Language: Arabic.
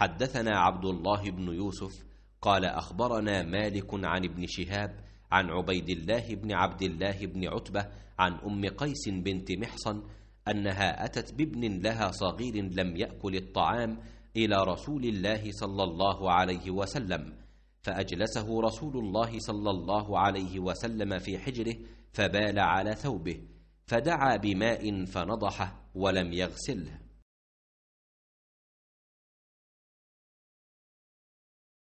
حدثنا عبد الله بن يوسف قال اخبرنا مالك عن ابن شهاب عن عبيد الله بن عبد الله بن عتبه عن ام قيس بنت محصن انها اتت بابن لها صغير لم ياكل الطعام الى رسول الله صلى الله عليه وسلم فاجلسه رسول الله صلى الله عليه وسلم في حجره فبال على ثوبه فدعا بماء فنضحه ولم يغسله